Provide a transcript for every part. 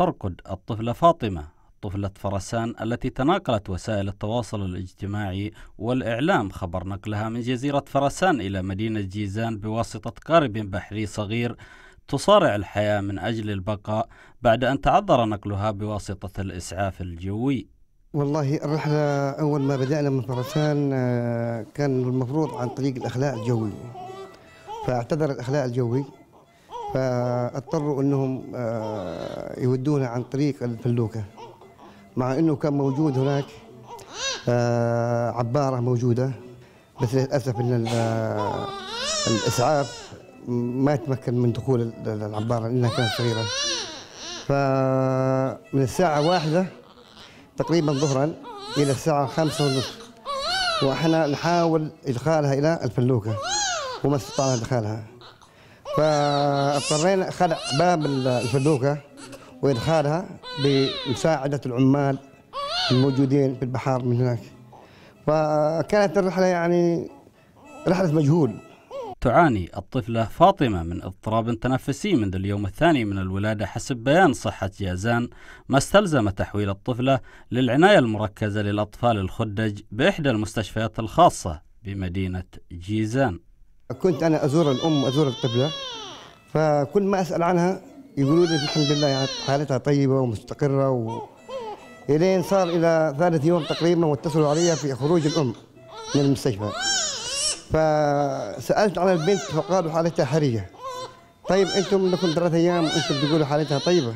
ترقد الطفلة فاطمة طفلة فرسان التي تناقلت وسائل التواصل الاجتماعي والإعلام خبر نقلها من جزيرة فرسان إلى مدينة جيزان بواسطة قارب بحري صغير تصارع الحياة من أجل البقاء بعد أن تعذر نقلها بواسطة الإسعاف الجوي والله الرحلة أول ما بدأنا من فرسان آه، كان المفروض عن طريق الأخلاء الجوي فاعتذر الأخلاء الجوي فاضطروا انهم آه، يودونا عن طريق الفلوكه مع انه كان موجود هناك آه، عباره موجوده بس للاسف ان آه، الاسعاف ما تمكن من دخول العباره لانها كانت صغيره فمن الساعه واحدة تقريبا ظهرا الى الساعه خمسة ونص واحنا نحاول ادخالها الى الفلوكه وما استطعنا ادخالها فاضطرينا خلع باب الفلوكة وإدخالها بمساعدة العمال الموجودين في البحار من هناك فكانت الرحلة يعني رحلة مجهول تعاني الطفلة فاطمة من اضطراب تنفسي منذ اليوم الثاني من الولادة حسب بيان صحة جازان ما استلزم تحويل الطفلة للعناية المركزة للأطفال الخدج بإحدى المستشفيات الخاصة بمدينة جيزان كنت انا ازور الام وازور الطفله فكل ما اسال عنها يقولوا لي الحمد لله يعني حالتها طيبه ومستقره و... الين صار الى ثالث يوم تقريبا واتصلوا علي في خروج الام من المستشفى فسالت عن البنت فقالوا حالتها حرجه طيب انتم لكم ثلاث ايام وانتم تقولوا حالتها طيبه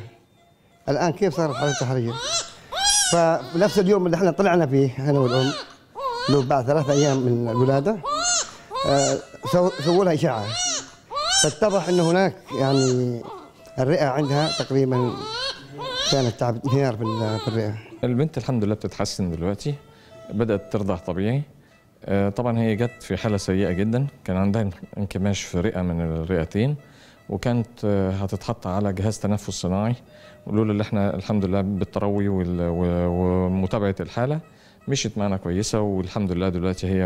الان كيف صارت حالتها حرجه؟ فنفس اليوم اللي احنا طلعنا فيه انا والام لو بعد ثلاث ايام من الولاده سووا لها اشعه فاتضح ان هناك يعني الرئه عندها تقريبا كانت تعب انهيار في الرئه البنت الحمد لله بتتحسن دلوقتي بدات ترضع طبيعي آه، طبعا هي جت في حاله سيئه جدا كان عندها انكماش في رئه من الرئتين وكانت آه، هتتحط على جهاز تنفس صناعي ولولا اللي احنا الحمد لله بالتروي ومتابعه الحاله مشيت معنا كويسه والحمد لله دلوقتي هي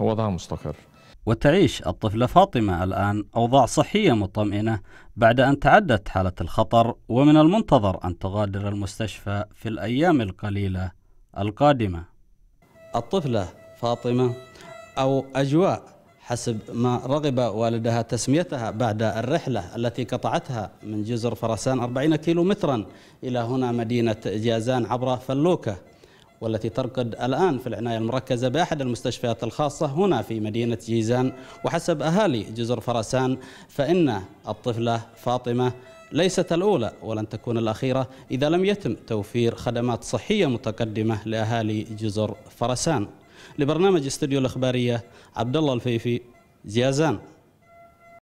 آه، وضعها مستقر وتعيش الطفلة فاطمة الآن أوضاع صحية مطمئنة بعد أن تعدت حالة الخطر ومن المنتظر أن تغادر المستشفى في الأيام القليلة القادمة. الطفلة فاطمة أو أجواء حسب ما رغب والدها تسميتها بعد الرحلة التي قطعتها من جزر فرسان 40 كيلو مترا إلى هنا مدينة جازان عبر فلوكة والتي ترقد الآن في العناية المركزة بأحد المستشفيات الخاصة هنا في مدينة جيزان وحسب أهالي جزر فرسان فإن الطفلة فاطمة ليست الأولى ولن تكون الأخيرة إذا لم يتم توفير خدمات صحية متقدمة لأهالي جزر فرسان لبرنامج استوديو الإخبارية عبد الله الفيفي جيزان